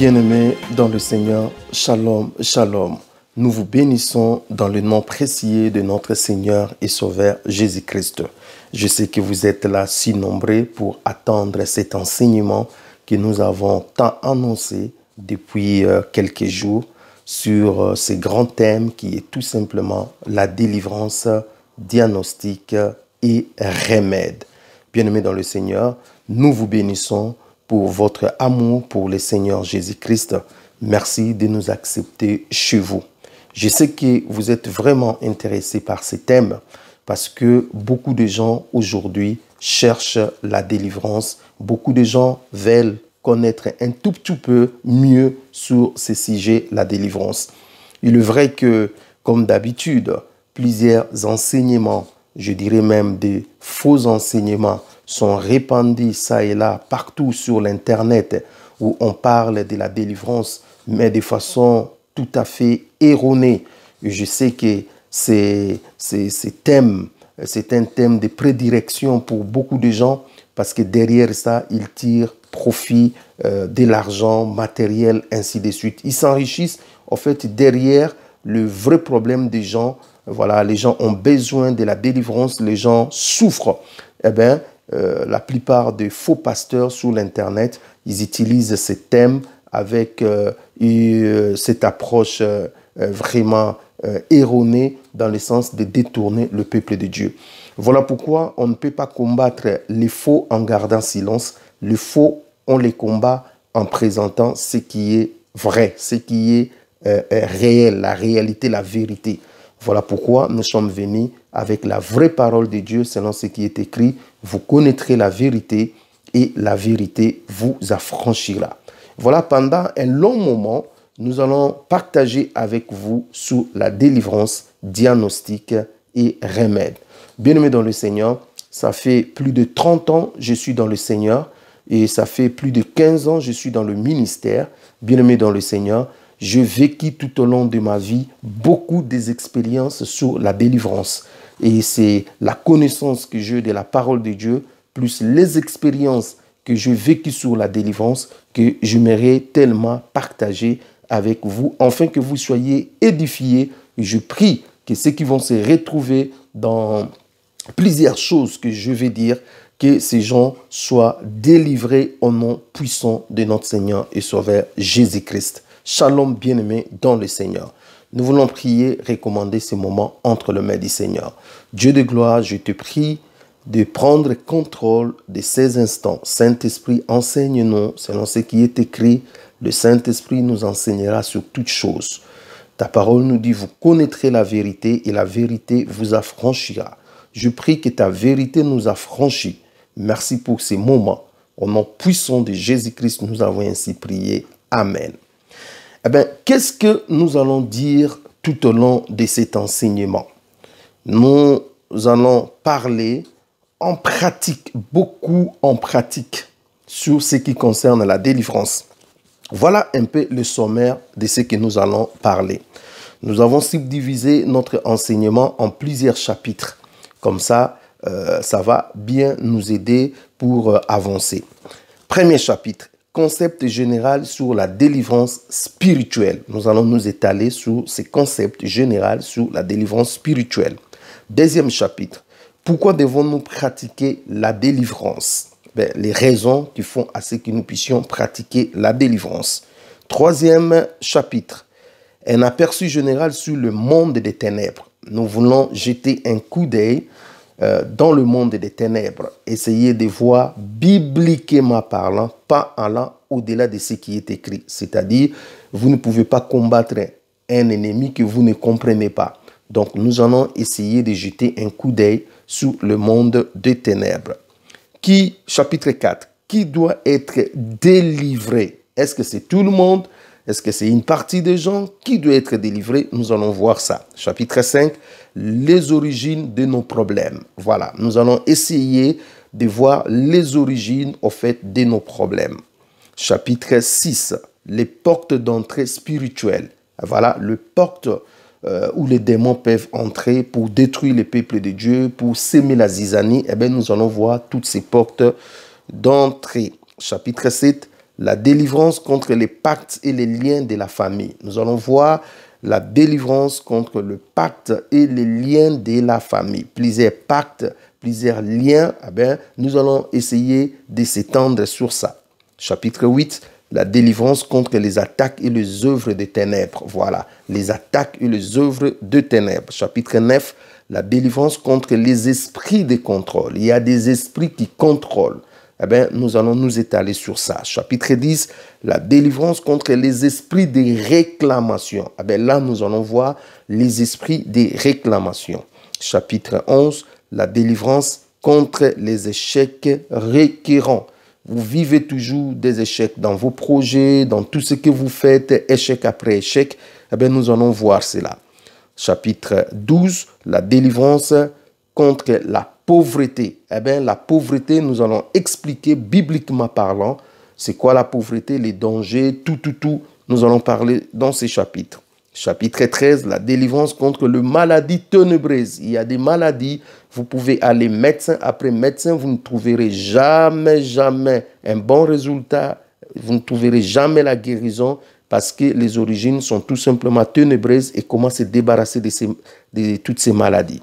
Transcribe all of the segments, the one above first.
bien-aimés dans le Seigneur, shalom, shalom. Nous vous bénissons dans le nom précieux de notre Seigneur et Sauveur Jésus-Christ. Je sais que vous êtes là si nombreux pour attendre cet enseignement que nous avons tant annoncé depuis euh, quelques jours sur euh, ce grand thème qui est tout simplement la délivrance, diagnostic et remède. Bien-aimés dans le Seigneur, nous vous bénissons pour votre amour pour le Seigneur Jésus-Christ. Merci de nous accepter chez vous. Je sais que vous êtes vraiment intéressé par ces thèmes parce que beaucoup de gens aujourd'hui cherchent la délivrance. Beaucoup de gens veulent connaître un tout petit peu mieux sur ces sujets, la délivrance. Il est vrai que, comme d'habitude, plusieurs enseignements, je dirais même des faux enseignements, sont répandus ça et là partout sur l'Internet où on parle de la délivrance, mais de façon tout à fait erronée. Je sais que c'est ces, c'est un thème de prédirection pour beaucoup de gens parce que derrière ça, ils tirent profit euh, de l'argent matériel, ainsi de suite. Ils s'enrichissent, en fait, derrière le vrai problème des gens. Voilà, les gens ont besoin de la délivrance, les gens souffrent. Eh bien, euh, la plupart des faux pasteurs sur l'Internet, ils utilisent ces thèmes avec euh, euh, cette approche vraiment erronée dans le sens de détourner le peuple de Dieu. Voilà pourquoi on ne peut pas combattre les faux en gardant silence. Les faux, on les combat en présentant ce qui est vrai, ce qui est réel, la réalité, la vérité. Voilà pourquoi nous sommes venus avec la vraie parole de Dieu selon ce qui est écrit vous connaîtrez la vérité et la vérité vous affranchira. Voilà, pendant un long moment, nous allons partager avec vous sur la délivrance, diagnostic et remède. Bien-aimé dans le Seigneur, ça fait plus de 30 ans je suis dans le Seigneur et ça fait plus de 15 ans je suis dans le ministère. Bien-aimé dans le Seigneur, je vécu tout au long de ma vie beaucoup des expériences sur la délivrance. Et c'est la connaissance que j'ai de la parole de Dieu, plus les expériences que j'ai vécues sur la délivrance, que j'aimerais tellement partager avec vous, afin que vous soyez édifiés. Je prie que ceux qui vont se retrouver dans plusieurs choses que je vais dire, que ces gens soient délivrés au nom puissant de notre Seigneur et Sauveur Jésus-Christ. Shalom bien aimés dans le Seigneur. Nous voulons prier, recommander ce moment entre les mains du Seigneur. Dieu de gloire, je te prie de prendre contrôle de ces instants. Saint-Esprit, enseigne-nous selon ce qui est écrit. Le Saint-Esprit nous enseignera sur toutes choses. Ta parole nous dit, vous connaîtrez la vérité et la vérité vous affranchira. Je prie que ta vérité nous affranchit. Merci pour ces moments. Au nom puissant de Jésus-Christ, nous avons ainsi prié. Amen. Eh bien, qu'est-ce que nous allons dire tout au long de cet enseignement nous allons parler en pratique, beaucoup en pratique, sur ce qui concerne la délivrance. Voilà un peu le sommaire de ce que nous allons parler. Nous avons subdivisé notre enseignement en plusieurs chapitres. Comme ça, euh, ça va bien nous aider pour euh, avancer. Premier chapitre, concept général sur la délivrance spirituelle. Nous allons nous étaler sur ces concepts généraux sur la délivrance spirituelle. Deuxième chapitre. Pourquoi devons-nous pratiquer la délivrance ben, Les raisons qui font à ce que nous puissions pratiquer la délivrance. Troisième chapitre. Un aperçu général sur le monde des ténèbres. Nous voulons jeter un coup d'œil euh, dans le monde des ténèbres. Essayez de voir bibliquement parlant, pas allant au-delà de ce qui est écrit. C'est-à-dire, vous ne pouvez pas combattre un ennemi que vous ne comprenez pas donc nous allons essayer de jeter un coup d'œil sur le monde des ténèbres. Qui, chapitre 4, qui doit être délivré Est-ce que c'est tout le monde Est-ce que c'est une partie des gens Qui doit être délivré Nous allons voir ça. Chapitre 5, les origines de nos problèmes. Voilà, nous allons essayer de voir les origines au fait de nos problèmes. Chapitre 6, les portes d'entrée spirituelles. Voilà, le porte euh, où les démons peuvent entrer pour détruire les peuples de Dieu, pour s'aimer la zizanie, eh bien, nous allons voir toutes ces portes d'entrée. Chapitre 7, la délivrance contre les pactes et les liens de la famille. Nous allons voir la délivrance contre le pacte et les liens de la famille. Plusieurs pactes, plusieurs liens, eh ben, nous allons essayer de s'étendre sur ça. Chapitre 8, la délivrance contre les attaques et les œuvres des ténèbres. Voilà, les attaques et les œuvres de ténèbres. Chapitre 9, la délivrance contre les esprits de contrôle. Il y a des esprits qui contrôlent. Eh bien, nous allons nous étaler sur ça. Chapitre 10, la délivrance contre les esprits de réclamations. Eh bien, là, nous allons voir les esprits des réclamations. Chapitre 11, la délivrance contre les échecs récurrents vous vivez toujours des échecs dans vos projets, dans tout ce que vous faites, échec après échec, eh bien, nous allons voir cela. Chapitre 12, la délivrance contre la pauvreté. Eh bien, la pauvreté, nous allons expliquer bibliquement parlant, c'est quoi la pauvreté, les dangers, tout, tout, tout. Nous allons parler dans ces chapitres. Chapitre 13, la délivrance contre les maladies ténébreuses. Il y a des maladies, vous pouvez aller médecin après médecin, vous ne trouverez jamais, jamais un bon résultat, vous ne trouverez jamais la guérison parce que les origines sont tout simplement ténébreuses et comment se débarrasser de, de toutes ces maladies.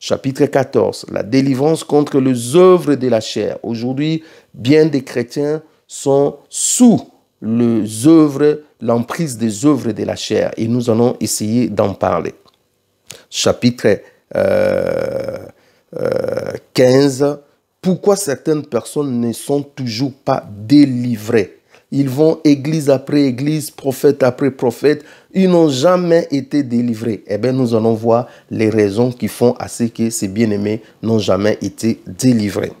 Chapitre 14, la délivrance contre les œuvres de la chair. Aujourd'hui, bien des chrétiens sont sous les œuvres, l'emprise des œuvres de la chair. Et nous allons essayer d'en parler. Chapitre 15. Euh, euh, Pourquoi certaines personnes ne sont toujours pas délivrées ils vont église après église, prophète après prophète. Ils n'ont jamais été délivrés. Eh bien, nous allons voir les raisons qui font à ce que ces bien-aimés n'ont jamais été délivrés.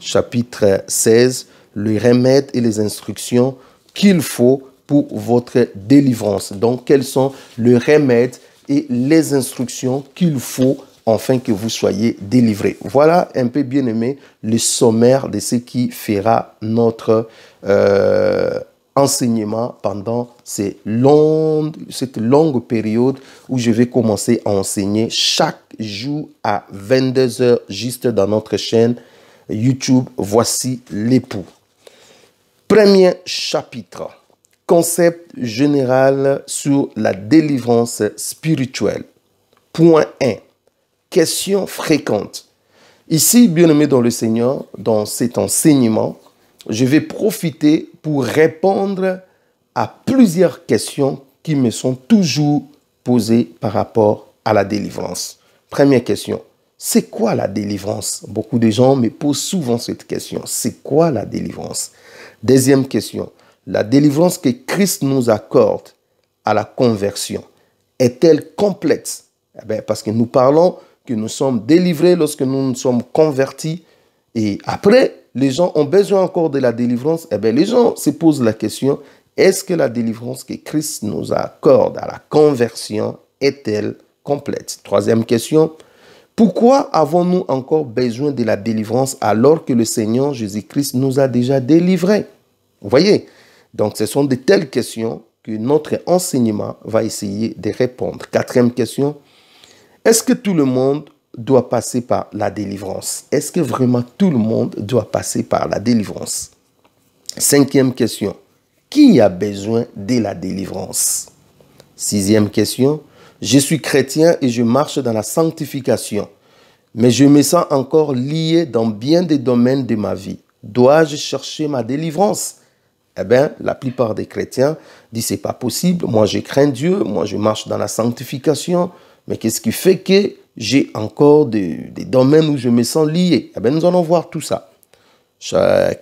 Chapitre 16, le remède et les instructions qu'il faut pour votre délivrance. Donc, quels sont les remèdes et les instructions qu'il faut afin que vous soyez délivré. Voilà un peu bien aimé le sommaire de ce qui fera notre euh, enseignement pendant cette longue période où je vais commencer à enseigner chaque jour à 22h juste dans notre chaîne YouTube. Voici l'époux. Premier chapitre. Concept général sur la délivrance spirituelle. Point 1. Question fréquente. Ici, bien-aimé dans le Seigneur, dans cet enseignement, je vais profiter pour répondre à plusieurs questions qui me sont toujours posées par rapport à la délivrance. Première question, c'est quoi la délivrance Beaucoup de gens me posent souvent cette question, c'est quoi la délivrance Deuxième question, la délivrance que Christ nous accorde à la conversion est-elle complète eh ben, Parce que nous parlons que nous sommes délivrés lorsque nous nous sommes convertis. Et après, les gens ont besoin encore de la délivrance. Eh bien, les gens se posent la question, est-ce que la délivrance que Christ nous accorde à la conversion est-elle complète Troisième question, pourquoi avons-nous encore besoin de la délivrance alors que le Seigneur Jésus-Christ nous a déjà délivrés Vous voyez Donc ce sont de telles questions que notre enseignement va essayer de répondre. Quatrième question, est-ce que tout le monde doit passer par la délivrance Est-ce que vraiment tout le monde doit passer par la délivrance Cinquième question, qui a besoin de la délivrance Sixième question, je suis chrétien et je marche dans la sanctification, mais je me sens encore lié dans bien des domaines de ma vie. Dois-je chercher ma délivrance Eh bien, la plupart des chrétiens disent c'est pas possible. Moi, je crains Dieu. Moi, je marche dans la sanctification. Mais qu'est-ce qui fait que j'ai encore des, des, domaines où je me sens lié Eh bien, nous allons voir tout ça. Euh,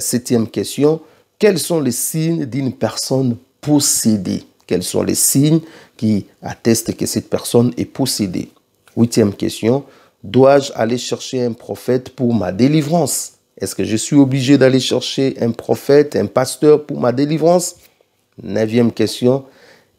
septième question. Quels sont les signes d'une personne possédée quels sont les signes qui attestent que cette personne est possédée Huitième question, dois-je aller chercher un prophète pour ma délivrance Est-ce que je suis obligé d'aller chercher un prophète, un pasteur pour ma délivrance Neuvième question,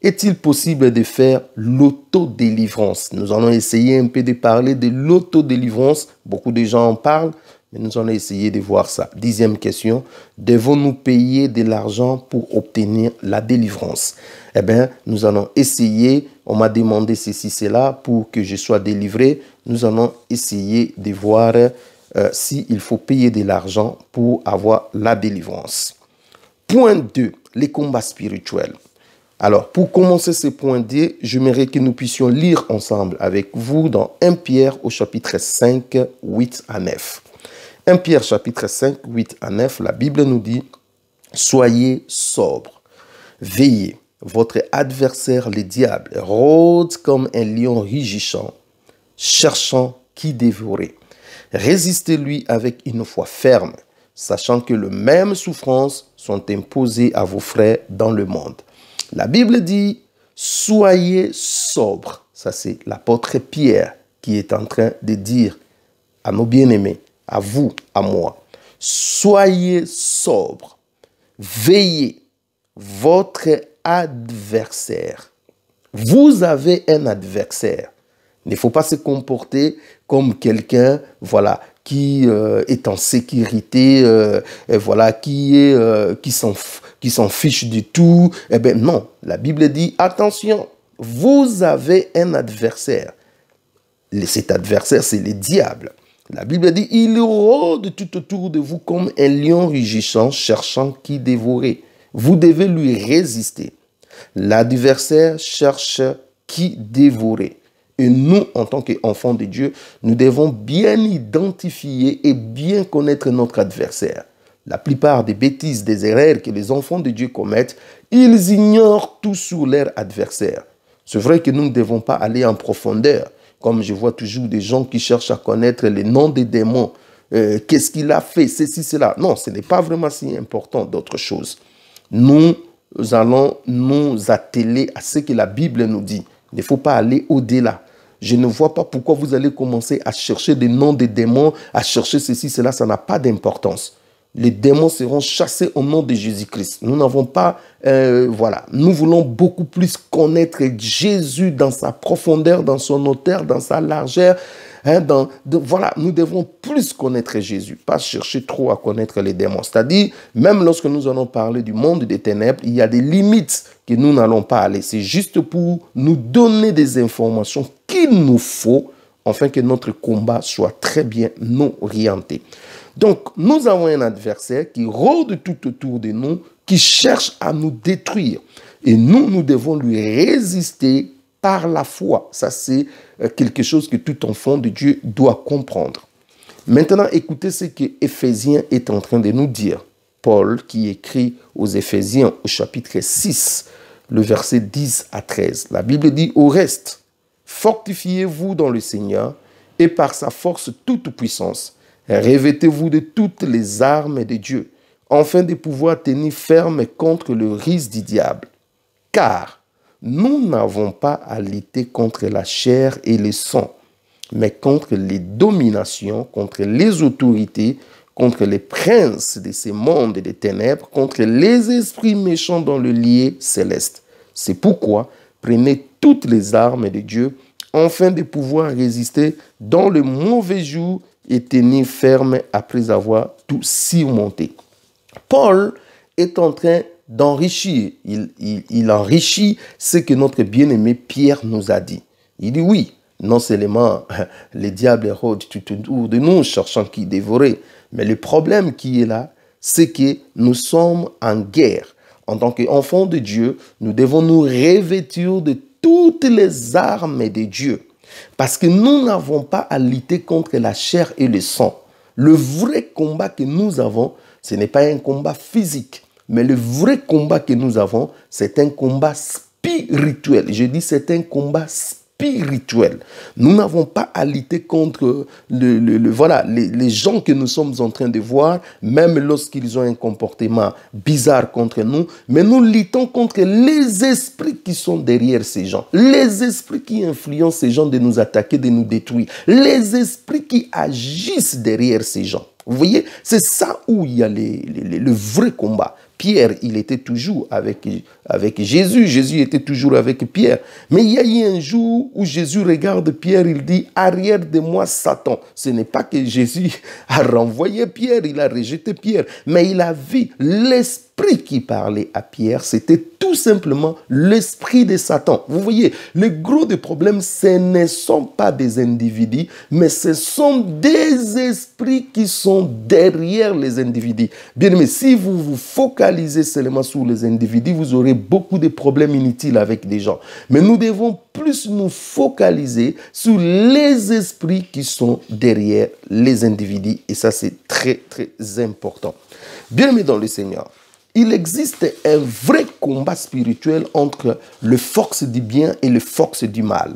est-il possible de faire l'autodélivrance Nous allons essayer un peu de parler de l'autodélivrance. Beaucoup de gens en parlent, nous allons essayer de voir ça. Dixième question, devons-nous payer de l'argent pour obtenir la délivrance Eh bien, nous allons essayer, on m'a demandé ceci, cela, pour que je sois délivré. Nous allons essayer de voir si euh, s'il faut payer de l'argent pour avoir la délivrance. Point 2, les combats spirituels. Alors, pour commencer ce point D, j'aimerais que nous puissions lire ensemble avec vous dans 1 Pierre au chapitre 5, 8 à 9. 1 Pierre chapitre 5, 8 à 9, la Bible nous dit, soyez sobres, veillez. Votre adversaire, le diable, rôde comme un lion rugissant, cherchant qui dévorer. Résistez-lui avec une foi ferme, sachant que les mêmes souffrances sont imposées à vos frères dans le monde. La Bible dit, soyez sobres. Ça, c'est l'apôtre Pierre qui est en train de dire à nos bien-aimés, à vous, à moi. Soyez sobre, veillez. Votre adversaire. Vous avez un adversaire. Il ne faut pas se comporter comme quelqu'un, voilà, qui euh, est en sécurité, euh, et voilà, qui est, euh, qui s'en, fiche du tout. Eh bien, non. La Bible dit attention. Vous avez un adversaire. Cet adversaire, c'est le diable. La Bible dit, il rôde tout autour de vous comme un lion rugissant, cherchant qui dévorer. Vous devez lui résister. L'adversaire cherche qui dévorer. Et nous, en tant qu'enfants de Dieu, nous devons bien identifier et bien connaître notre adversaire. La plupart des bêtises, des erreurs que les enfants de Dieu commettent, ils ignorent tout sur leur adversaire. C'est vrai que nous ne devons pas aller en profondeur, comme je vois toujours des gens qui cherchent à connaître les noms des démons, euh, qu'est-ce qu'il a fait, ceci, cela. Non, ce n'est pas vraiment si important d'autre chose. Nous allons nous atteler à ce que la Bible nous dit. Il ne faut pas aller au-delà. Je ne vois pas pourquoi vous allez commencer à chercher des noms des démons, à chercher ceci, cela, ça n'a pas d'importance les démons seront chassés au nom de Jésus-Christ. Nous n'avons pas, euh, voilà, nous voulons beaucoup plus connaître Jésus dans sa profondeur, dans son hauteur, dans sa largeur. Hein, dans, voilà, nous devons plus connaître Jésus, pas chercher trop à connaître les démons. C'est-à-dire, même lorsque nous allons parler du monde des ténèbres, il y a des limites que nous n'allons pas aller. C'est juste pour nous donner des informations qu'il nous faut afin que notre combat soit très bien orienté. Donc, nous avons un adversaire qui rôde tout autour de nous, qui cherche à nous détruire. Et nous, nous devons lui résister par la foi. Ça, c'est euh, quelque chose que tout enfant de Dieu doit comprendre. Maintenant, écoutez ce que Éphésiens est en train de nous dire. Paul, qui écrit aux Éphésiens au chapitre 6, le verset 10 à 13. La Bible dit, au reste, fortifiez-vous dans le Seigneur et par sa force toute puissance Revêtez-vous de toutes les armes de Dieu, afin de pouvoir tenir ferme contre le risque du diable. Car nous n'avons pas à lutter contre la chair et le sang, mais contre les dominations, contre les autorités, contre les princes de mondes monde des ténèbres, contre les esprits méchants dans le lieu céleste. C'est pourquoi prenez toutes les armes de Dieu afin de pouvoir résister dans le mauvais jour et tenir ferme après avoir tout surmonté. Paul est en train d'enrichir, il, enrichit ce que notre bien-aimé Pierre nous a dit. Il dit oui, non seulement les diables rôdent tout autour de nous cherchant qui dévorer, mais le problème qui est là, c'est que nous sommes en guerre. En tant qu'enfants de Dieu, nous devons nous revêtir de toutes les armes de Dieu. Parce que nous n'avons pas à lutter contre la chair et le sang. Le vrai combat que nous avons, ce n'est pas un combat physique, mais le vrai combat que nous avons, c'est un combat spirituel. Je dis c'est un combat spirituel spirituel. Nous n'avons pas à lutter contre le, voilà, les, gens que nous sommes en train de voir, même lorsqu'ils ont un comportement bizarre contre nous, mais nous luttons contre les esprits qui sont derrière ces gens, les esprits qui influencent ces gens de nous attaquer, de nous détruire, les esprits qui agissent derrière ces gens. Vous voyez, c'est ça où il y a le vrai combat. Pierre, il était toujours avec, avec Jésus. Jésus était toujours avec Pierre. Mais il y a eu un jour où Jésus regarde Pierre, il dit, arrière de moi, Satan. Ce n'est pas que Jésus a renvoyé Pierre, il a rejeté Pierre, mais il a vu l'esprit l'esprit qui parlait à Pierre, c'était tout simplement l'esprit de Satan. Vous voyez, le gros des problèmes, ce ne sont pas des individus, mais ce sont des esprits qui sont derrière les individus. Bien aimé, si vous vous focalisez seulement sur les individus, vous aurez beaucoup de problèmes inutiles avec des gens. Mais nous devons plus nous focaliser sur les esprits qui sont derrière les individus. Et ça, c'est très, très important. Bien aimé dans le Seigneur, il existe un vrai combat spirituel entre le force du bien et le force du mal,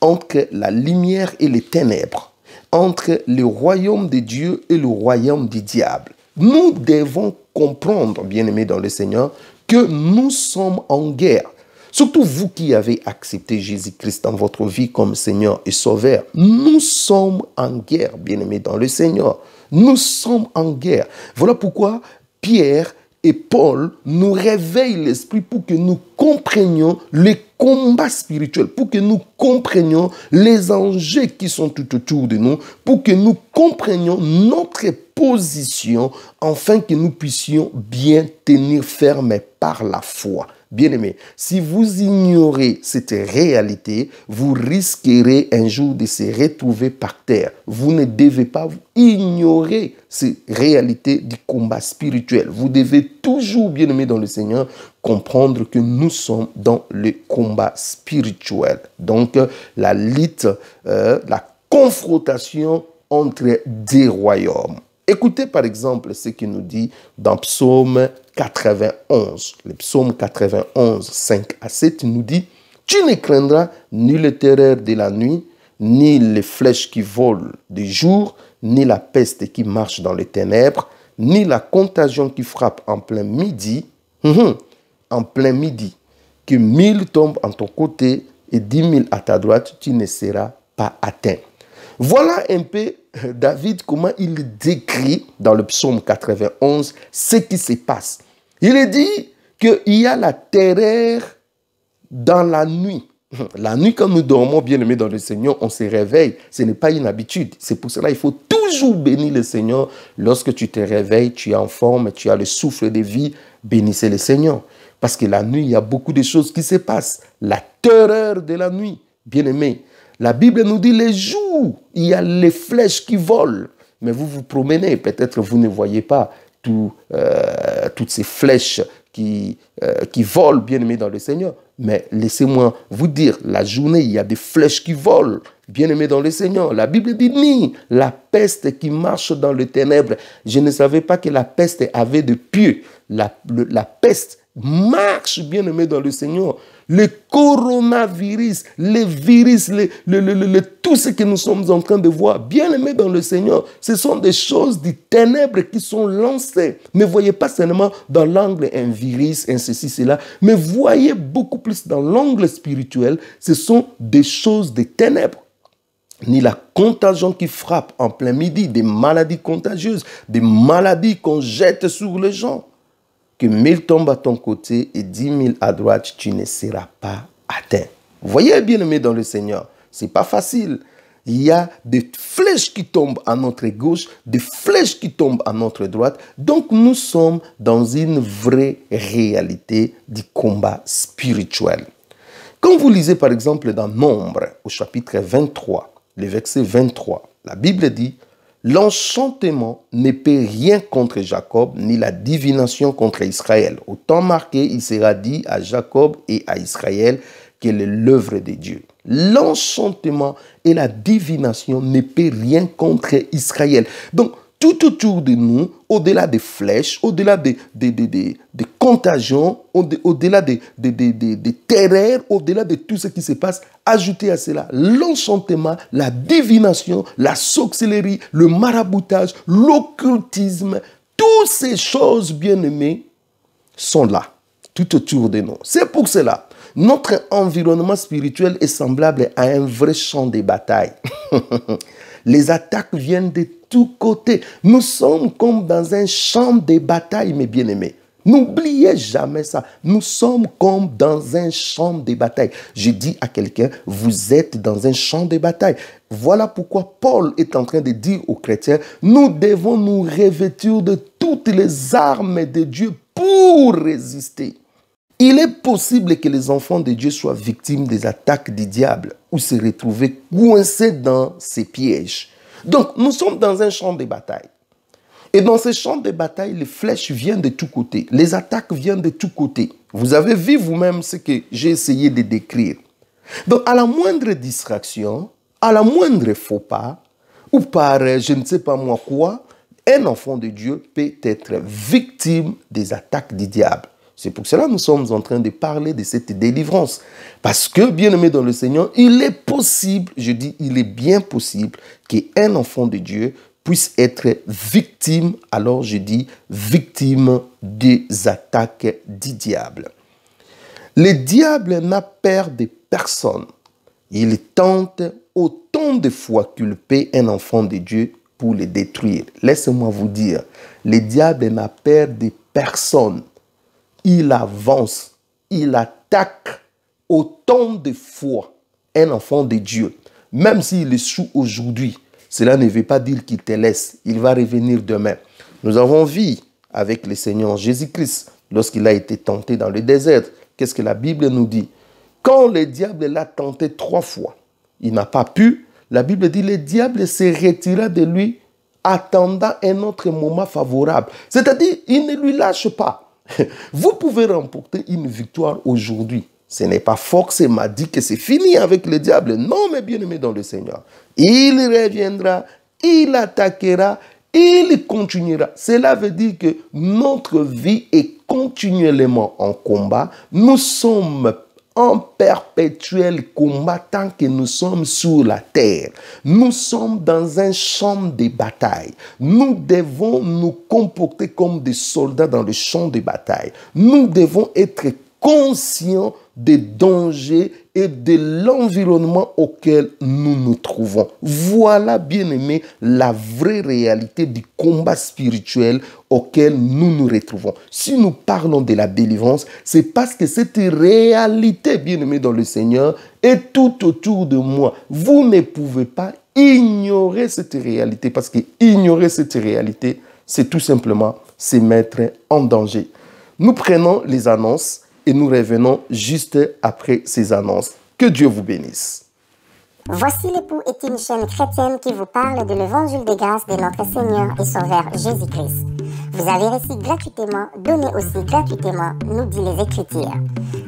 entre la lumière et les ténèbres, entre le royaume de Dieu et le royaume du diable. Nous devons comprendre, bien-aimés dans le Seigneur, que nous sommes en guerre. Surtout vous qui avez accepté Jésus-Christ dans votre vie comme Seigneur et Sauveur, nous sommes en guerre, bien-aimés dans le Seigneur. Nous sommes en guerre. Voilà pourquoi Pierre et Paul nous réveille l'esprit pour que nous comprenions les combats spirituels, pour que nous comprenions les enjeux qui sont tout autour de nous, pour que nous comprenions notre position, afin que nous puissions bien tenir ferme par la foi. Bien-aimés, si vous ignorez cette réalité, vous risquerez un jour de se retrouver par terre. Vous ne devez pas ignorer ces réalités du combat spirituel. Vous devez toujours, bien-aimés dans le Seigneur, comprendre que nous sommes dans le combat spirituel. Donc, la lutte, euh, la confrontation entre des royaumes. Écoutez par exemple ce qu'il nous dit dans Psaume 91. Le Psaume 91, 5 à 7 nous dit, Tu ne craindras ni le terreur de la nuit, ni les flèches qui volent du jour, ni la peste qui marche dans les ténèbres, ni la contagion qui frappe en plein midi, hum, hum, en plein midi, que mille tombent en ton côté et dix mille à ta droite, tu ne seras pas atteint. Voilà un peu David, comment il décrit dans le psaume 91 ce qui se passe. Il est dit qu'il y a la terreur dans la nuit. La nuit, quand nous dormons, bien aimé, dans le Seigneur, on se réveille. Ce n'est pas une habitude. C'est pour cela qu'il faut toujours bénir le Seigneur. Lorsque tu te réveilles, tu es en forme, tu as le souffle de vie, bénissez le Seigneur. Parce que la nuit, il y a beaucoup de choses qui se passent. La terreur de la nuit, bien aimé. La Bible nous dit les jours, il y a les flèches qui volent. Mais vous vous promenez, peut-être vous ne voyez pas tout, euh, toutes ces flèches qui, euh, qui volent, bien aimé dans le Seigneur. Mais laissez-moi vous dire, la journée, il y a des flèches qui volent, bien aimé dans le Seigneur. La Bible dit, ni la peste qui marche dans les ténèbres. Je ne savais pas que la peste avait de pieux. La, la peste marche, bien aimé dans le Seigneur le coronavirus, les virus, les, tout ce que nous sommes en train de voir, bien aimé dans le Seigneur, ce sont des choses des ténèbres qui sont lancées. Ne voyez pas seulement dans l'angle un virus, un ceci, cela, mais voyez beaucoup plus dans l'angle spirituel, ce sont des choses des ténèbres ni la contagion qui frappe en plein midi, des maladies contagieuses, des maladies qu'on jette sur les gens que mille tombent à ton côté et dix mille à droite, tu ne seras pas atteint. Voyez bien aimé dans le Seigneur, c'est pas facile. Il y a des flèches qui tombent à notre gauche, des flèches qui tombent à notre droite. Donc nous sommes dans une vraie réalité du combat spirituel. Quand vous lisez par exemple dans Nombre au chapitre 23, le verset 23, la Bible dit, L'enchantement ne peut rien contre Jacob, ni la divination contre Israël. Autant marqué, il sera dit à Jacob et à Israël qu'elle est l'œuvre de Dieu. L'enchantement et la divination ne peuvent rien contre Israël. Donc, tout autour de nous, au-delà des flèches, au-delà des, des, des, contagions, au-delà des, des terreurs, au-delà de tout ce qui se passe, ajoutez à cela l'enchantement, la divination, la sorcellerie, le maraboutage, l'occultisme, toutes ces choses bien aimées sont là, tout autour de nous. C'est pour cela, notre environnement spirituel est semblable à un vrai champ de bataille. Les attaques viennent de tout Nous sommes comme dans un champ de bataille, mes bien-aimés. N'oubliez jamais ça. Nous sommes comme dans un champ de bataille. Je dis à quelqu'un, vous êtes dans un champ de bataille. Voilà pourquoi Paul est en train de dire aux chrétiens, nous devons nous revêtir de toutes les armes de Dieu pour résister. Il est possible que les enfants de Dieu soient victimes des attaques du diable ou se retrouver coincés dans ses pièges. Donc, nous sommes dans un champ de bataille. Et dans ce champ de bataille, les flèches viennent de tous côtés. Les attaques viennent de tous côtés. Vous avez vu vous-même ce que j'ai essayé de décrire. Donc, à la moindre distraction, à la moindre faux pas, ou par euh, je ne sais pas moi quoi, un enfant de Dieu peut être victime des attaques du diable. C'est pour cela que nous sommes en train de parler de cette délivrance. Parce que, bien aimé dans le Seigneur, il est possible, je dis, il est bien possible qu'un enfant de Dieu puisse être victime, alors je dis, victime des attaques du diable. Le diable n'a peur de personne. Il tente autant de fois qu'il un enfant de Dieu pour le détruire. Laissez-moi vous dire, le diable n'a peur de personne il avance, il attaque autant de fois un enfant de Dieu. Même s'il échoue aujourd'hui, cela ne veut pas dire qu'il te laisse. Il va revenir demain. Nous avons vu avec le Seigneur Jésus-Christ lorsqu'il a été tenté dans le désert. Qu'est-ce que la Bible nous dit Quand le diable l'a tenté trois fois, il n'a pas pu. La Bible dit le diable se retira de lui attendant un autre moment favorable. C'est-à-dire, il ne lui lâche pas. Vous pouvez remporter une victoire aujourd'hui. Ce n'est pas m'a dit que c'est fini avec le diable. Non, mais bien aimé dans le Seigneur. Il reviendra, il attaquera, il continuera. Cela veut dire que notre vie est continuellement en combat. Nous sommes en perpétuel combat que nous sommes sur la terre. Nous sommes dans un champ de bataille. Nous devons nous comporter comme des soldats dans le champ de bataille. Nous devons être conscients des dangers et de l'environnement auquel nous nous trouvons. Voilà, bien aimé, la vraie réalité du combat spirituel auquel nous nous retrouvons. Si nous parlons de la délivrance, c'est parce que cette réalité, bien aimé dans le Seigneur, est tout autour de moi. Vous ne pouvez pas ignorer cette réalité parce que ignorer cette réalité, c'est tout simplement se mettre en danger. Nous prenons les annonces et nous revenons juste après ces annonces. Que Dieu vous bénisse. Voici l'époux et une chaîne chrétienne qui vous parle de l'évangile des grâces de notre Seigneur et Sauveur Jésus-Christ. Vous avez reçu gratuitement, donnez aussi gratuitement, nous dit les Écritures.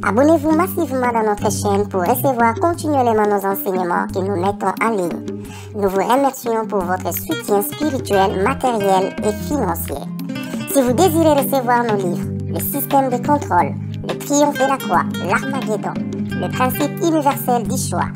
Abonnez-vous massivement dans notre chaîne pour recevoir continuellement nos enseignements que nous mettons en ligne. Nous vous remercions pour votre soutien spirituel, matériel et financier. Si vous désirez recevoir nos livres, le système de contrôle, le triomphe de la croix, l'Armageddon, le principe universel du choix,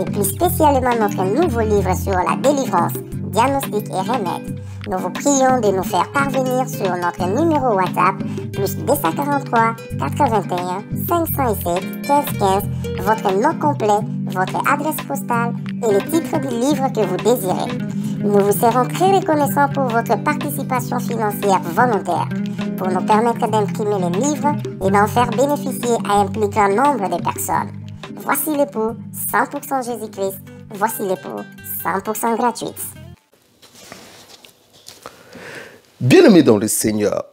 et plus spécialement notre nouveau livre sur la délivrance, diagnostic et remède. Nous vous prions de nous faire parvenir sur notre numéro WhatsApp plus 243 81 507 1515 votre nom complet, votre adresse postale et le titre du livre que vous désirez. Nous vous serons très reconnaissants pour votre participation financière volontaire pour nous permettre d'imprimer le livre et d'en faire bénéficier à un plus grand nombre de personnes. Voici les 100% Jésus-Christ, voici les 100% gratuites. Bien-aimés dans le Seigneur,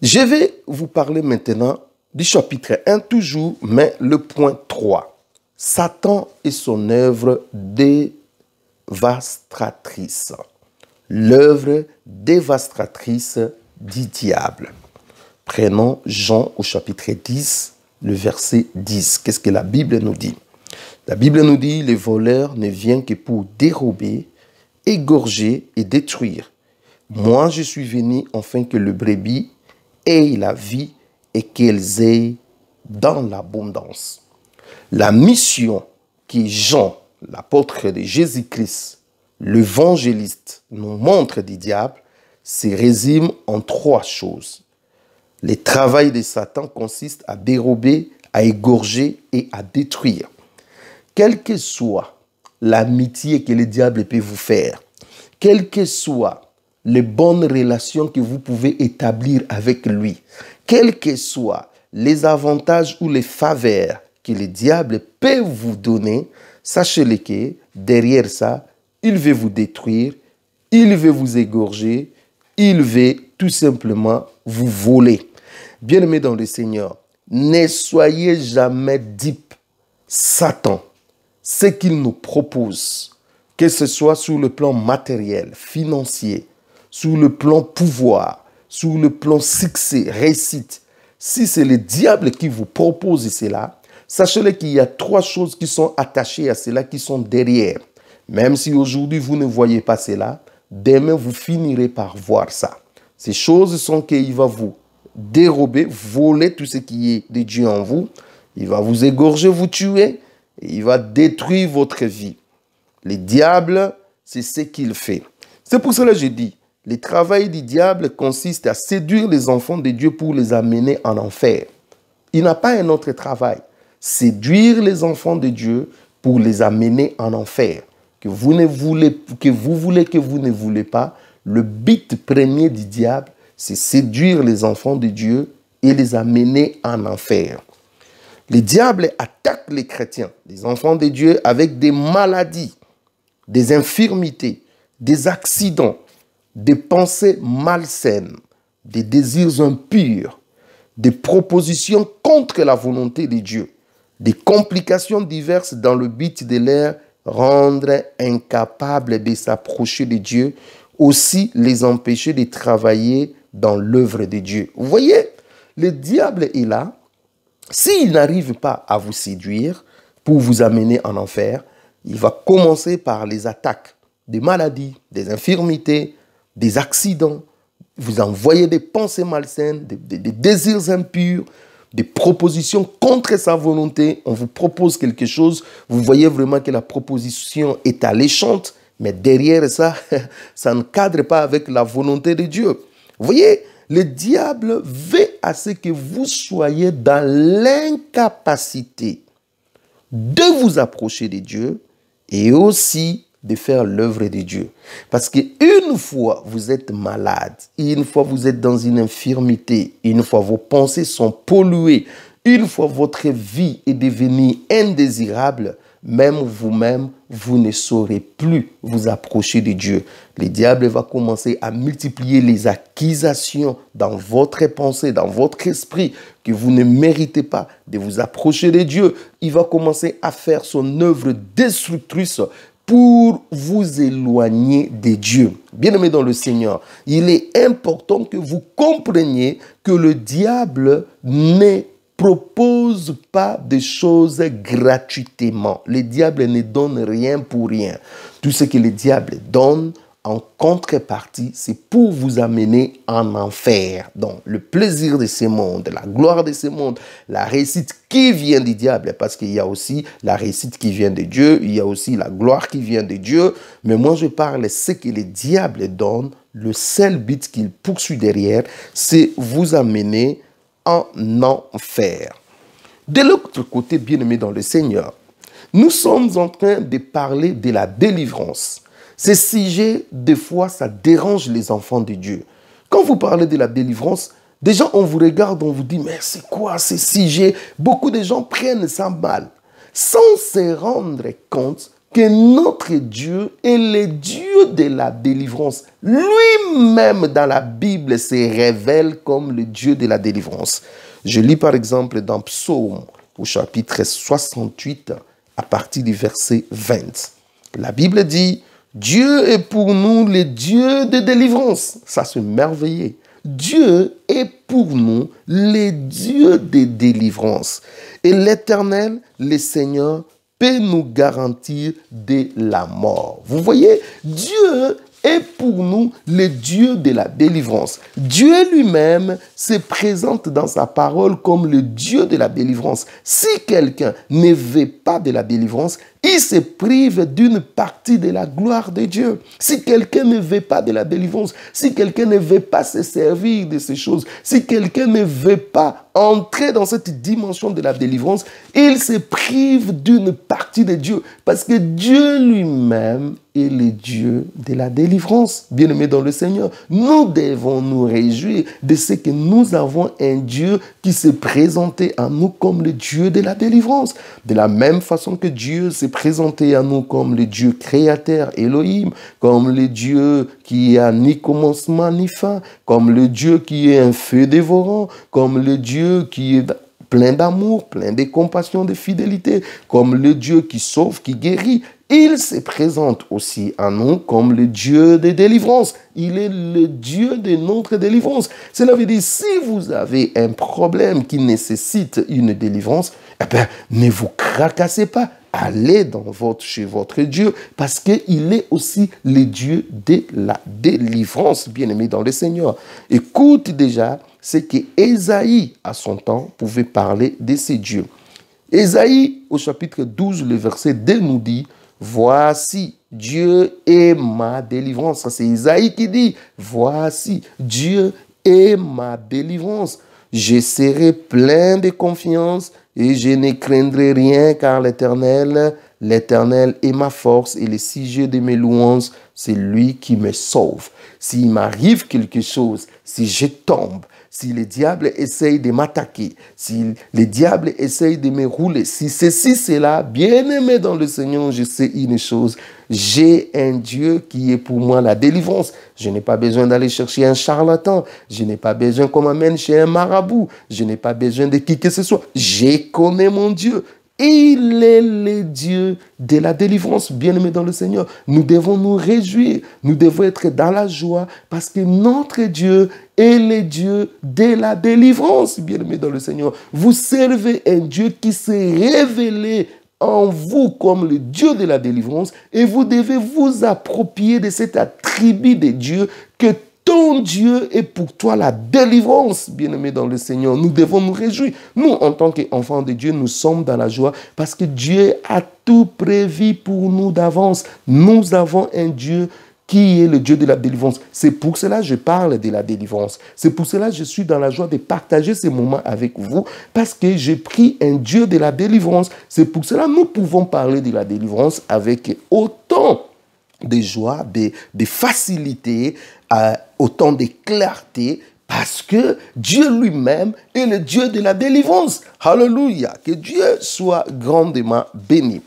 je vais vous parler maintenant du chapitre 1 toujours, mais le point 3. Satan et son œuvre des dévastatrice, l'œuvre dévastatrice du diable. Prenons Jean au chapitre 10, le verset 10. Qu'est-ce que la Bible nous dit La Bible nous dit, les voleurs ne viennent que pour dérober, égorger et détruire. Moi, je suis venu afin que le brebis ait la vie et qu'elles aient dans l'abondance. La mission que Jean l'apôtre de Jésus-Christ, l'évangéliste, nous montre du diable se résume en trois choses. Le travail de Satan consiste à dérober, à égorger et à détruire. Quelle que soit l'amitié que le diable peut vous faire, quelles que soient les bonnes relations que vous pouvez établir avec lui, quels que soient les avantages ou les faveurs que le diable peut vous donner, sachez-le que derrière ça, il veut vous détruire, il veut vous égorger, il veut tout simplement vous voler. Bien-aimés dans le Seigneur, ne soyez jamais dupes. Satan, ce qu'il nous propose, que ce soit sur le plan matériel, financier, sur le plan pouvoir, sur le plan succès, réussite, si c'est le diable qui vous propose cela, Sachez-le qu'il y a trois choses qui sont attachées à cela, qui sont derrière. Même si aujourd'hui vous ne voyez pas cela, demain vous finirez par voir ça. Ces choses sont qu'il va vous dérober, voler tout ce qui est de Dieu en vous. Il va vous égorger, vous tuer. il va détruire votre vie. Le diable, c'est ce qu'il fait. C'est pour cela que je dis, le travail du diable consiste à séduire les enfants de Dieu pour les amener en enfer. Il n'a pas un autre travail séduire les enfants de Dieu pour les amener en enfer. Que vous, ne voulez, que vous voulez, que vous ne voulez pas, le but premier du diable, c'est séduire les enfants de Dieu et les amener en enfer. Le diable attaque les chrétiens, les enfants de Dieu, avec des maladies, des infirmités, des accidents, des pensées malsaines, des désirs impurs, des propositions contre la volonté de Dieu des complications diverses dans le but de l'air rendre incapables de s'approcher de Dieu, aussi les empêcher de travailler dans l'œuvre de Dieu. Vous voyez, le diable est là. S'il n'arrive pas à vous séduire pour vous amener en enfer, il va commencer par les attaques des maladies, des infirmités, des accidents, vous envoyer des pensées malsaines, des désirs impurs, des propositions contre sa volonté, on vous propose quelque chose, vous voyez vraiment que la proposition est alléchante, mais derrière ça, ça ne cadre pas avec la volonté de Dieu. Vous voyez, le diable veut à ce que vous soyez dans l'incapacité de vous approcher de Dieu et aussi de faire l'œuvre de Dieu. Parce que une fois vous êtes malade, une fois vous êtes dans une infirmité, une fois vos pensées sont polluées, une fois votre vie est devenue indésirable, même vous-même, vous ne saurez plus vous approcher de Dieu. Le diable va commencer à multiplier les accusations dans votre pensée, dans votre esprit, que vous ne méritez pas de vous approcher de Dieu. Il va commencer à faire son œuvre destructrice pour vous éloigner des dieux. Bien-aimés dans le Seigneur, il est important que vous compreniez que le diable ne propose pas des choses gratuitement. Le diable ne donne rien pour rien. Tout ce que le diable donne, en contrepartie, c'est pour vous amener en enfer. Donc, le plaisir de ce monde, la gloire de ce monde, la réussite qui vient du diable, parce qu'il y a aussi la réussite qui vient de Dieu, il y a aussi la gloire qui vient de Dieu. Mais moi, je parle de ce que le diable donne. Le seul but qu'il poursuit derrière, c'est vous amener en enfer. De l'autre côté, bien aimé dans le Seigneur, nous sommes en train de parler de la délivrance. Ces sujets, des fois, ça dérange les enfants de Dieu. Quand vous parlez de la délivrance, des gens, on vous regarde, on vous dit, mais c'est quoi ces sujets Beaucoup de gens prennent ça mal, sans se rendre compte que notre Dieu est le Dieu de la délivrance. Lui-même, dans la Bible, se révèle comme le Dieu de la délivrance. Je lis par exemple dans Psaume, au chapitre 68, à partir du verset 20. La Bible dit, Dieu est pour nous le Dieu de délivrance. Ça, se merveilleux. Dieu est pour nous le Dieu de délivrance. Et l'Éternel, le Seigneur, peut nous garantir de la mort. Vous voyez, Dieu est pour nous le Dieu de la délivrance. Dieu lui-même se présente dans sa parole comme le Dieu de la délivrance. Si quelqu'un ne veut pas de la délivrance, il se prive d'une partie de la gloire de Dieu. Si quelqu'un ne veut pas de la délivrance, si quelqu'un ne veut pas se servir de ces choses, si quelqu'un ne veut pas entrer dans cette dimension de la délivrance, il se prive d'une partie de Dieu. Parce que Dieu lui-même est le Dieu de la délivrance. bien aimé dans le Seigneur, nous devons nous réjouir de ce que nous avons un Dieu qui s'est présenté à nous comme le Dieu de la délivrance. De la même façon que Dieu s'est présenté à nous comme le Dieu créateur Elohim, comme le Dieu qui a ni commencement ni fin, comme le Dieu qui est un feu dévorant, comme le Dieu qui est plein d'amour, plein de compassion, de fidélité, comme le Dieu qui sauve, qui guérit. Il se présente aussi à nous comme le Dieu des délivrances. Il est le Dieu de notre délivrance. Cela veut dire, si vous avez un problème qui nécessite une délivrance, eh bien, ne vous cracassez pas allez dans votre, chez votre Dieu, parce qu'il est aussi le Dieu de la délivrance, bien-aimé dans le Seigneur. Écoute déjà ce que Esaïe à son temps, pouvait parler de ces dieux. Ésaïe, au chapitre 12, le verset 2 nous dit, Voici, Dieu est ma délivrance. C'est Isaïe qui dit, Voici, Dieu est ma délivrance. Je serai plein de confiance et je ne craindrai rien car l'Éternel, l'Éternel est ma force et le sujet de mes louanges, c'est lui qui me sauve. S'il m'arrive quelque chose, si je tombe, si le diable essaye de m'attaquer, si le diable essaye de me rouler, si ceci, cela, bien aimé dans le Seigneur, je sais une chose, j'ai un Dieu qui est pour moi la délivrance. Je n'ai pas besoin d'aller chercher un charlatan. Je n'ai pas besoin qu'on m'amène chez un marabout. Je n'ai pas besoin de qui que ce soit. J'ai connu mon Dieu il est le Dieu de la délivrance, bien-aimé dans le Seigneur. Nous devons nous réjouir, nous devons être dans la joie parce que notre Dieu est le Dieu de la délivrance, bien-aimé dans le Seigneur. Vous servez un Dieu qui s'est révélé en vous comme le Dieu de la délivrance et vous devez vous approprier de cet attribut de Dieu que ton Dieu est pour toi la délivrance, bien-aimé dans le Seigneur. Nous devons nous réjouir. Nous, en tant qu'enfants de Dieu, nous sommes dans la joie parce que Dieu a tout prévu pour nous d'avance. Nous avons un Dieu qui est le Dieu de la délivrance. C'est pour cela que je parle de la délivrance. C'est pour cela que je suis dans la joie de partager ces moments avec vous, parce que j'ai pris un Dieu de la délivrance. C'est pour cela que nous pouvons parler de la délivrance avec autant de joie, de facilité facilités, euh, autant de clarté, parce que Dieu lui-même est le Dieu de la délivrance. Alléluia. Que Dieu soit grandement béni.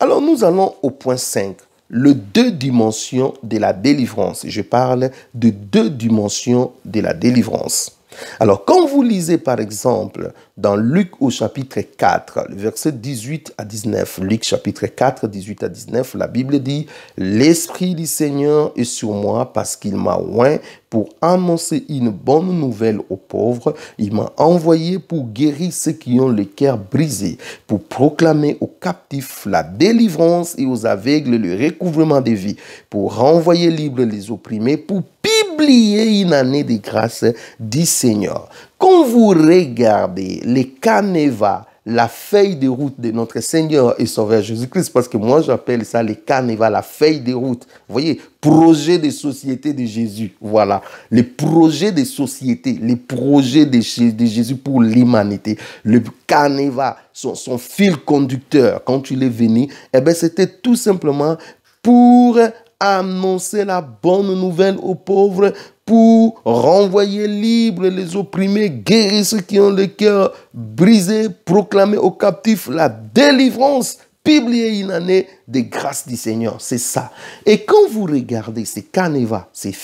Alors nous allons au point 5, le deux dimensions de la délivrance. Je parle de deux dimensions de la délivrance. Alors quand vous lisez par exemple dans Luc au chapitre 4, le verset 18 à 19. Luc chapitre 4, 18 à 19, la Bible dit, L'Esprit du Seigneur est sur moi parce qu'il m'a oint pour annoncer une bonne nouvelle aux pauvres. Il m'a envoyé pour guérir ceux qui ont le cœur brisé, pour proclamer aux captifs la délivrance et aux aveugles le recouvrement des vies, pour renvoyer libre les opprimés, pour publier une année de grâce du Seigneur. Quand vous regardez les canevas, la feuille de route de notre Seigneur et Sauveur Jésus-Christ, parce que moi j'appelle ça les canevas, la feuille de route. Vous voyez, projet de société de Jésus, voilà. Les projets de société, les projets de, Jésus pour l'humanité. Le carnaval son, son, fil conducteur, quand il est venu, eh bien c'était tout simplement pour annoncer la bonne nouvelle aux pauvres, pour renvoyer libres les opprimés, guérir ceux qui ont le cœur brisé, proclamer aux captifs la délivrance, publier une année de grâce du Seigneur. C'est ça. Et quand vous regardez ces canevas, ces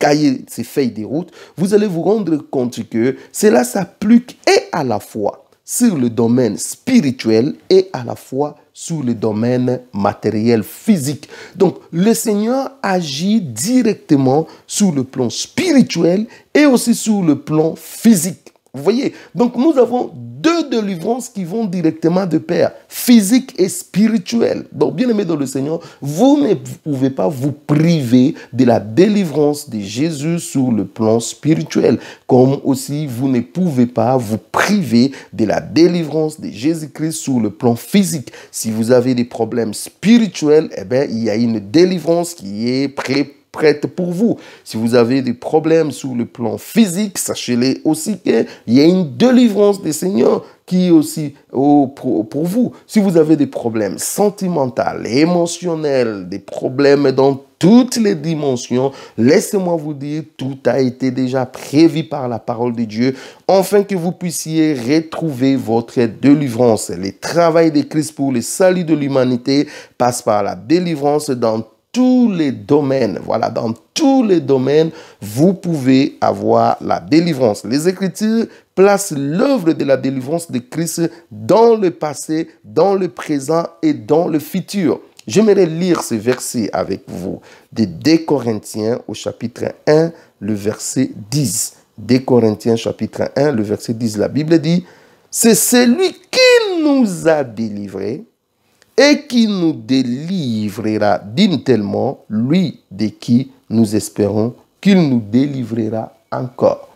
cahiers, ces feuilles de route, vous allez vous rendre compte que cela s'applique et à la fois sur le domaine spirituel et à la fois sur le domaine matériel, physique. Donc le Seigneur agit directement sur le plan spirituel et aussi sur le plan physique. Vous voyez, donc nous avons deux délivrances qui vont directement de pair, physique et spirituelle. Donc, bien aimé dans le Seigneur, vous ne pouvez pas vous priver de la délivrance de Jésus sur le plan spirituel, comme aussi vous ne pouvez pas vous priver de la délivrance de Jésus-Christ sur le plan physique. Si vous avez des problèmes spirituels, eh ben, il y a une délivrance qui est préparée prête pour vous. Si vous avez des problèmes sur le plan physique, sachez-les aussi qu'il y a une délivrance des Seigneurs qui est aussi pour, pour vous. Si vous avez des problèmes sentimentaux, émotionnels, des problèmes dans toutes les dimensions, laissez-moi vous dire, tout a été déjà prévu par la parole de Dieu, afin que vous puissiez retrouver votre délivrance. Le travail de Christ pour le salut de l'humanité passe par la délivrance dans tous les domaines. Voilà, dans tous les domaines, vous pouvez avoir la délivrance. Les Écritures placent l'œuvre de la délivrance de Christ dans le passé, dans le présent et dans le futur. J'aimerais lire ce verset avec vous de 2 Corinthiens au chapitre 1, le verset 10. 2 Corinthiens chapitre 1, le verset 10, la Bible dit, c'est celui qui nous a délivrés et qui nous délivrera d'une telle mort, lui de qui nous espérons qu'il nous délivrera encore.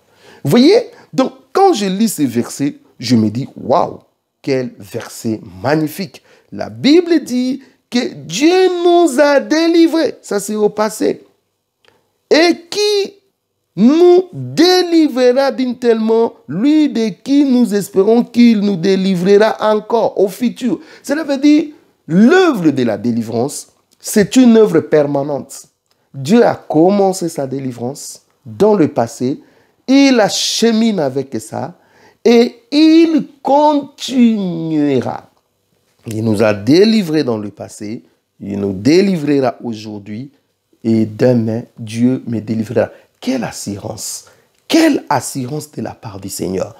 Vous voyez, donc quand je lis ce verset, je me dis, waouh, quel verset magnifique. La Bible dit que Dieu nous a délivrés, ça c'est au passé, et qui nous délivrera d'une telle mort, lui de qui nous espérons qu'il nous délivrera encore au futur. Cela veut dire, L'œuvre de la délivrance, c'est une œuvre permanente. Dieu a commencé sa délivrance dans le passé, il a cheminé avec ça et il continuera. Il nous a délivrés dans le passé, il nous délivrera aujourd'hui et demain, Dieu me délivrera. Quelle assurance Quelle assurance de la part du Seigneur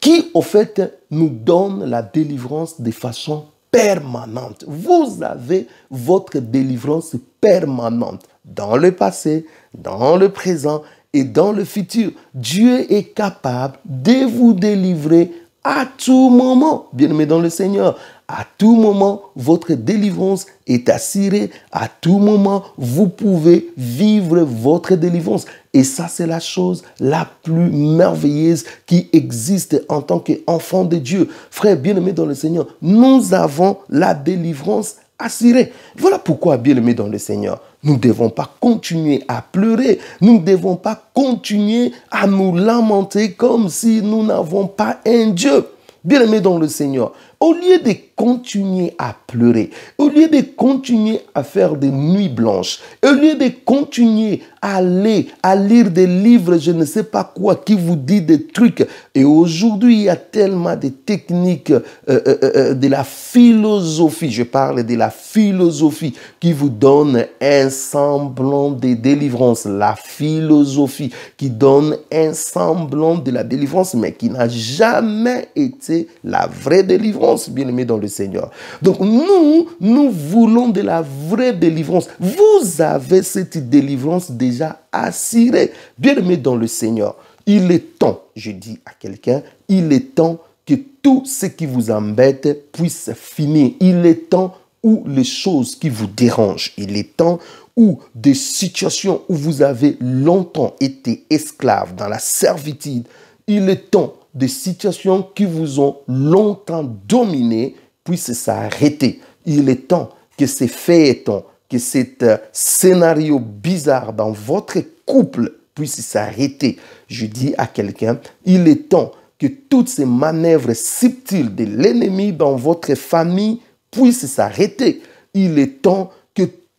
qui, au fait, nous donne la délivrance de façon permanente. Vous avez votre délivrance permanente dans le passé, dans le présent et dans le futur. Dieu est capable de vous délivrer à tout moment, bien aimé dans le Seigneur. À tout moment, votre délivrance est assurée. À tout moment, vous pouvez vivre votre délivrance. Et ça, c'est la chose la plus merveilleuse qui existe en tant qu'enfant de Dieu. Frère bien-aimé dans le Seigneur, nous avons la délivrance assurée. Voilà pourquoi, bien-aimé dans le Seigneur, nous ne devons pas continuer à pleurer. Nous ne devons pas continuer à nous lamenter comme si nous n'avons pas un Dieu. Bien-aimé dans le Seigneur, au lieu de continuer à pleurer, au lieu de continuer à faire des nuits blanches, au lieu de continuer à aller, à lire des livres, je ne sais pas quoi, qui vous dit des trucs. Et aujourd'hui, il y a tellement de techniques, euh, euh, euh, de la philosophie, je parle de la philosophie, qui vous donne un semblant de délivrance. La philosophie qui donne un semblant de la délivrance, mais qui n'a jamais été la vraie délivrance bien aimé dans le Seigneur. Donc nous, nous voulons de la vraie délivrance. Vous avez cette délivrance déjà assurée, bien aimé dans le Seigneur. Il est temps, je dis à quelqu'un, il est temps que tout ce qui vous embête puisse finir. Il est temps où les choses qui vous dérangent, il est temps où des situations où vous avez longtemps été esclave dans la servitude, il est temps des situations qui vous ont longtemps dominé puissent s'arrêter. Il est temps que ces faits étant, que ces euh, scénario bizarre dans votre couple puisse s'arrêter. Je dis à quelqu'un, il est temps que toutes ces manœuvres subtiles de l'ennemi dans votre famille puissent s'arrêter. Il est temps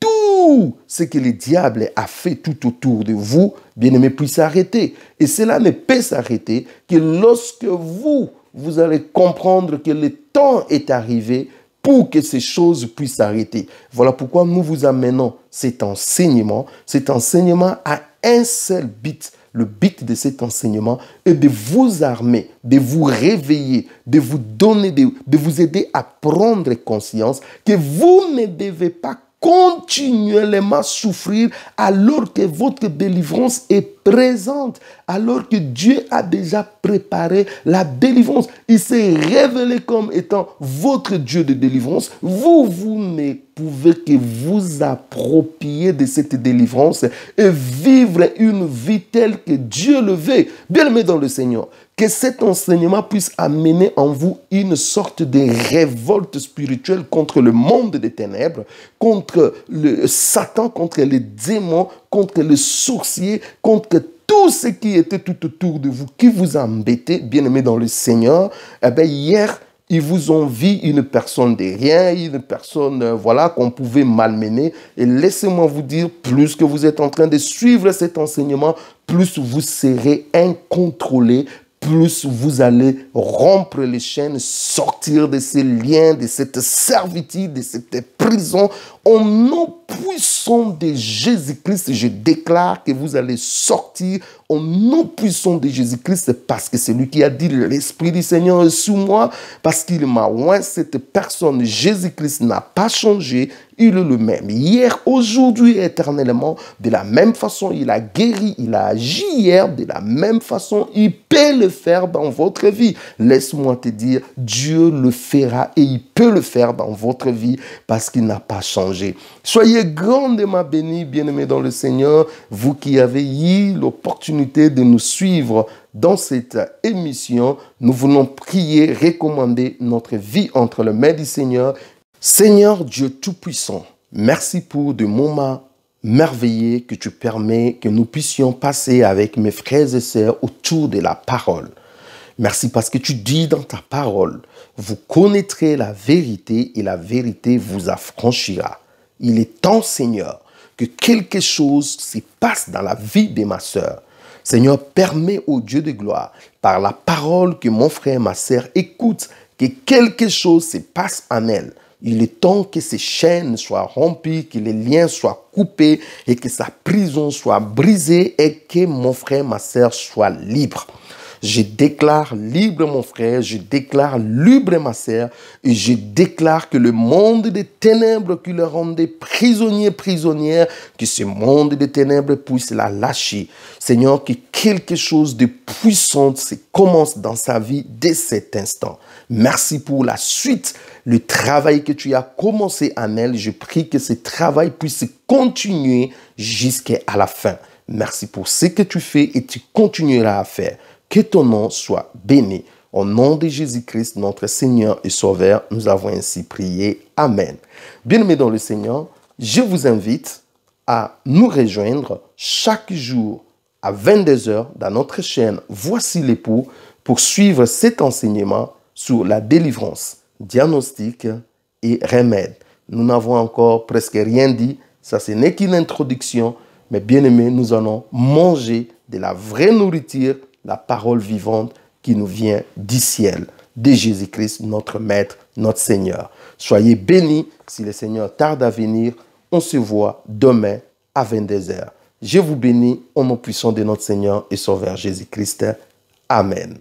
tout ce que le diable a fait tout autour de vous, bien-aimé, puisse s'arrêter. Et cela ne peut s'arrêter que lorsque vous, vous allez comprendre que le temps est arrivé pour que ces choses puissent s'arrêter. Voilà pourquoi nous vous amenons cet enseignement. Cet enseignement à un seul bit, Le bit de cet enseignement est de vous armer, de vous réveiller, de vous donner, de vous aider à prendre conscience que vous ne devez pas continuellement souffrir alors que votre délivrance est présente, alors que Dieu a déjà préparé la délivrance. Il s'est révélé comme étant votre Dieu de délivrance. Vous, vous n'êtes pouvez que vous approprier de cette délivrance et vivre une vie telle que Dieu le veut. Bien aimé dans le Seigneur, que cet enseignement puisse amener en vous une sorte de révolte spirituelle contre le monde des ténèbres, contre le Satan, contre les démons, contre les sorciers, contre tout ce qui était tout autour de vous, qui vous embêtait, bien aimé dans le Seigneur. Eh hier, ils vous ont vu une personne de rien, une personne euh, voilà qu'on pouvait malmener. Et laissez-moi vous dire, plus que vous êtes en train de suivre cet enseignement, plus vous serez incontrôlé, plus vous allez rompre les chaînes, sortir de ces liens, de cette servitude, de cette prison au nom puissant de Jésus-Christ, je déclare que vous allez sortir au nom puissant de Jésus-Christ parce que c'est lui qui a dit l'Esprit du Seigneur est sur moi parce qu'il m'a oint cette personne. Jésus-Christ n'a pas changé, il est le même. Hier, aujourd'hui, éternellement, de la même façon, il a guéri, il a agi hier, de la même façon, il peut le faire dans votre vie. Laisse-moi te dire, Dieu le fera et il peut le faire dans votre vie parce qu'il n'a pas changé. Soyez grandement bénis, bien-aimés dans le Seigneur, vous qui avez eu l'opportunité de nous suivre dans cette émission. Nous voulons prier, recommander notre vie entre les mains du Seigneur. Seigneur Dieu Tout-Puissant, merci pour de moments merveilleux que tu permets que nous puissions passer avec mes frères et sœurs autour de la parole. Merci parce que tu dis dans ta parole, vous connaîtrez la vérité et la vérité vous affranchira. Il est temps, Seigneur, que quelque chose se passe dans la vie de ma sœur. Seigneur, permets au Dieu de gloire, par la parole que mon frère et ma sœur écoutent, que quelque chose se passe en elle. Il est temps que ces chaînes soient rompues, que les liens soient coupés et que sa prison soit brisée et que mon frère, ma sœur soit libre. Je déclare libre mon frère, je déclare libre ma sœur, et je déclare que le monde des ténèbres qui le rendait prisonnier, prisonnière, que ce monde des ténèbres puisse la lâcher. Seigneur, que quelque chose de puissant se commence dans sa vie dès cet instant. Merci pour la suite, le travail que tu as commencé en elle. Je prie que ce travail puisse continuer jusqu'à la fin. Merci pour ce que tu fais et tu continueras à faire. Que ton nom soit béni. Au nom de Jésus-Christ, notre Seigneur et Sauveur, nous avons ainsi prié. Amen. Bien-aimés dans le Seigneur, je vous invite à nous rejoindre chaque jour à 22h dans notre chaîne Voici l'époux pour suivre cet enseignement sur la délivrance, diagnostic et remède. Nous n'avons encore presque rien dit, ça ce n'est qu'une introduction, mais bien aimés nous allons manger de la vraie nourriture la parole vivante qui nous vient du ciel, de Jésus-Christ, notre Maître, notre Seigneur. Soyez bénis si le Seigneur tarde à venir. On se voit demain à 22h. Je vous bénis au nom puissant de notre Seigneur et Sauveur Jésus-Christ. Amen.